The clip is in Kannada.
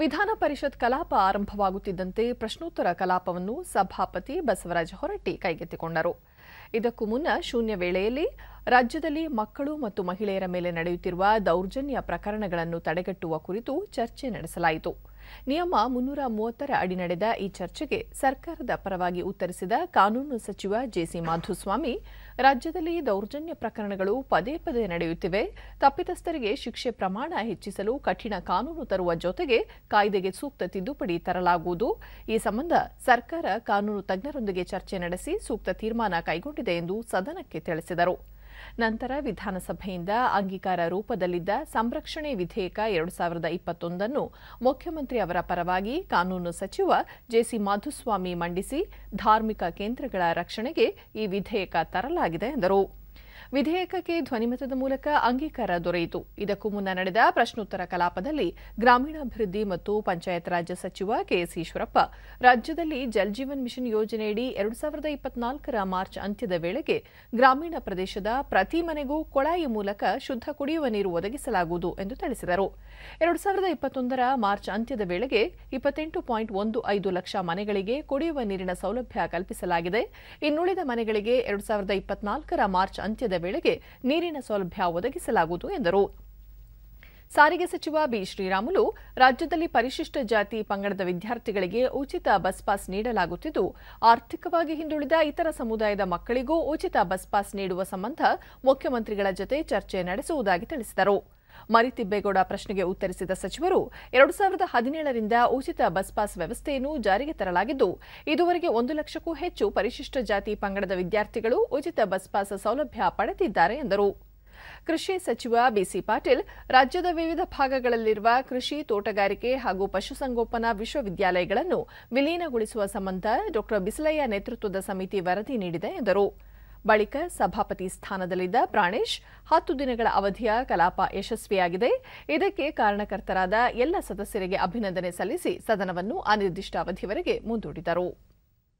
ವಿಧಾನ ಪರಿಷತ್ ಕಲಾಪ ಆರಂಭವಾಗುತ್ತಿದ್ದಂತೆ ಪ್ರಶ್ನೋತ್ತರ ಕಲಾಪವನ್ನು ಸಭಾಪತಿ ಬಸವರಾಜ ಹೊರಟ್ಟಿ ಕೈಗೆತ್ತಿಕೊಂಡರು ಇದಕ್ಕೂ ಮುನ್ನ ಶೂನ್ಯ ವೇಳೆಯಲ್ಲಿ ರಾಜ್ಯದಲ್ಲಿ ಮಕ್ಕಳು ಮತ್ತು ಮಹಿಳೆಯರ ಮೇಲೆ ನಡೆಯುತ್ತಿರುವ ದೌರ್ಜನ್ಯ ಪ್ರಕರಣಗಳನ್ನು ತಡೆಗಟ್ಟುವ ಕುರಿತು ಚರ್ಚೆ ನಡೆಸಲಾಯಿತು ನಿಯಮ ಮುನ್ನೂರ ಮೂವತ್ತರ ಅಡಿ ನಡೆದ ಈ ಚರ್ಚೆಗೆ ಸರ್ಕಾರದ ಪರವಾಗಿ ಉತ್ತರಿಸಿದ ಕಾನೂನು ಸಚಿವ ಜೆಸಿ ಮಾಧುಸ್ವಾಮಿ ರಾಜ್ಯದಲ್ಲಿ ದೌರ್ಜನ್ಯ ಪ್ರಕರಣಗಳು ಪದೇ ಪದೇ ನಡೆಯುತ್ತಿವೆ ತಪ್ಪಿತಸ್ಥರಿಗೆ ಶಿಕ್ಷೆ ಪ್ರಮಾಣ ಹೆಚ್ಚಿಸಲು ಕಠಿಣ ಕಾನೂನು ತರುವ ಜೊತೆಗೆ ಕಾಯ್ದೆಗೆ ಸೂಕ್ತ ತಿದ್ದುಪಡಿ ತರಲಾಗುವುದು ಈ ಸಂಬಂಧ ಸರ್ಕಾರ ಕಾನೂನು ತಜ್ಞರೊಂದಿಗೆ ಚರ್ಚೆ ನಡೆಸಿ ಸೂಕ್ತ ತೀರ್ಮಾನ ಕೈಗೊಂಡಿದೆ ಎಂದು ಸದನಕ್ಕೆ ತಿಳಿಸಿದರು ನಂತರ ವಿಧಾನಸಭೆಯಿಂದ ಅಂಗೀಕಾರ ರೂಪದಲ್ಲಿದ್ದ ಸಂರಕ್ಷಣೆ ವಿಧೇಯಕ ಎರಡು ಸಾವಿರದ ಇಪ್ಪತ್ತೊಂದನ್ನು ಮುಖ್ಯಮಂತ್ರಿ ಅವರ ಪರವಾಗಿ ಕಾನೂನು ಸಚಿವ ಜೆಸಿ ಮಾಧುಸ್ವಾಮಿ ಮಂಡಿಸಿ ಧಾರ್ಮಿಕ ಕೇಂದ್ರಗಳ ರಕ್ಷಣೆಗೆ ಈ ವಿಧೇಯಕ ತರಲಾಗಿದೆ ಎಂದರು ವಿಧೇಯಕಕ್ಕೆ ಧ್ವನಿಮತದ ಮೂಲಕ ಅಂಗೀಕಾರ ದೊರೆಯಿತು ಇದಕ್ಕೂ ಮುನ್ನ ನಡೆದ ಪ್ರಶ್ನೋತ್ತರ ಕಲಾಪದಲ್ಲಿ ಗ್ರಾಮೀಣಾಭಿವೃದ್ಧಿ ಮತ್ತು ಪಂಚಾಯತ್ ರಾಜ್ಯ ಸಚಿವ ಈಶ್ವರಪ್ಪ ರಾಜ್ಯದಲ್ಲಿ ಜೀವನ್ ಮಿಷನ್ ಯೋಜನೆಯಡಿ ಎರಡು ಸಾವಿರದ ಇಪ್ಪತ್ನಾಲ್ಕರ ಮಾರ್ಚ್ ಅಂತ್ಯದ ವೇಳೆಗೆ ಗ್ರಾಮೀಣ ಪ್ರದೇಶದ ಪ್ರತಿ ಮನೆಗೂ ಕೊಳಾಯಿ ಮೂಲಕ ಶುದ್ಧ ಕುಡಿಯುವ ನೀರು ಒದಗಿಸಲಾಗುವುದು ಎಂದು ತಿಳಿಸಿದರು ಎರಡು ಸಾವಿರದ ಇಪ್ಪತ್ತೊಂದರ ಮಾರ್ಚ್ ಅಂತ್ಯದ ವೇಳೆಗೆ ಇಪ್ಪತ್ತೆಂಟು ಪಾಯಿಂಟ್ ಒಂದು ಐದು ಲಕ್ಷ ಮನೆಗಳಿಗೆ ಕುಡಿಯುವ ನೀರಿನ ಸೌಲಭ್ಯ ಕಲ್ಪಿಸಲಾಗಿದೆ ಇನ್ನುಳಿದ ಮನೆಗಳಿಗೆ ಎರಡು ಸಾವಿರದ ಇಪ್ಪತ್ನಾಲ್ಕರ ಮಾರ್ಚ್ ಅಂತ್ಯ ಅಗತ್ಯದ ವೇಳೆಗೆ ನೀರಿನ ಸೌಲಭ್ಯ ಒದಗಿಸಲಾಗುವುದು ಎಂದರು ಸಾರಿಗೆ ಸಚಿವ ಬಿ ರಾಜ್ಯದಲ್ಲಿ ಪರಿಶಿಷ್ಟ ಜಾತಿ ಪಂಗಡದ ವಿದ್ಯಾರ್ಥಿಗಳಿಗೆ ಉಚಿತ ಬಸ್ ಪಾಸ್ ನೀಡಲಾಗುತ್ತಿದ್ದು ಆರ್ಥಿಕವಾಗಿ ಹಿಂದುಳಿದ ಇತರ ಸಮುದಾಯದ ಮಕ್ಕಳಿಗೂ ಉಚಿತ ಬಸ್ ಪಾಸ್ ನೀಡುವ ಸಂಬಂಧ ಮುಖ್ಯಮಂತ್ರಿಗಳ ಜತೆ ಚರ್ಚೆ ನಡೆಸುವುದಾಗಿ ತಿಳಿಸಿದರು ಮರಿತಿಬ್ಬೇಗೌಡ ಪ್ರಶ್ನೆಗೆ ಉತ್ತರಿಸಿದ ಸಚಿವರು ಎರಡು ಸಾವಿರದ ಹದಿನೇಳರಿಂದ ಉಚಿತ ಬಸ್ ಪಾಸ್ ವ್ಯವಸ್ಥೆಯನ್ನು ಜಾರಿಗೆ ತರಲಾಗಿದ್ದು ಇದುವರೆಗೆ ಒಂದು ಲಕ್ಷಕ್ಕೂ ಹೆಚ್ಚು ಪರಿಶಿಷ್ಟ ಜಾತಿ ಪಂಗಡದ ವಿದ್ಯಾರ್ಥಿಗಳು ಉಚಿತ ಬಸ್ ಪಾಸ್ ಸೌಲಭ್ಯ ಪಡೆದಿದ್ದಾರೆ ಎಂದರು ಕೃಷಿ ಸಚಿವ ಬಿಸಿ ಪಾಟೀಲ್ ರಾಜ್ಯದ ವಿವಿಧ ಭಾಗಗಳಲ್ಲಿರುವ ಕೃಷಿ ತೋಟಗಾರಿಕೆ ಹಾಗೂ ಪಶುಸಂಗೋಪನಾ ವಿಶ್ವವಿದ್ಯಾಲಯಗಳನ್ನು ವಿಲೀನಗೊಳಿಸುವ ಸಂಬಂಧ ಡಾ ಬಿಸಲಯ್ಯ ನೇತೃತ್ವದ ಸಮಿತಿ ವರದಿ ನೀಡಿದೆ ಎಂದರು ಬಳಿಕ ಸಭಾಪತಿ ಸ್ಥಾನದಲ್ಲಿದ್ದ ಪ್ರಾಣೇಶ್ ಹತ್ತು ದಿನಗಳ ಅವಧಿಯ ಕಲಾಪ ಯಶಸ್ವಿಯಾಗಿದೆ ಇದಕ್ಕೆ ಕಾರಣಕರ್ತರಾದ ಎಲ್ಲ ಸದಸ್ಯರಿಗೆ ಅಭಿನಂದನೆ ಸಲ್ಲಿಸಿ ಸದನವನ್ನು ಅನಿರ್ದಿಷ್ಟ ಮುಂದೂಡಿದರು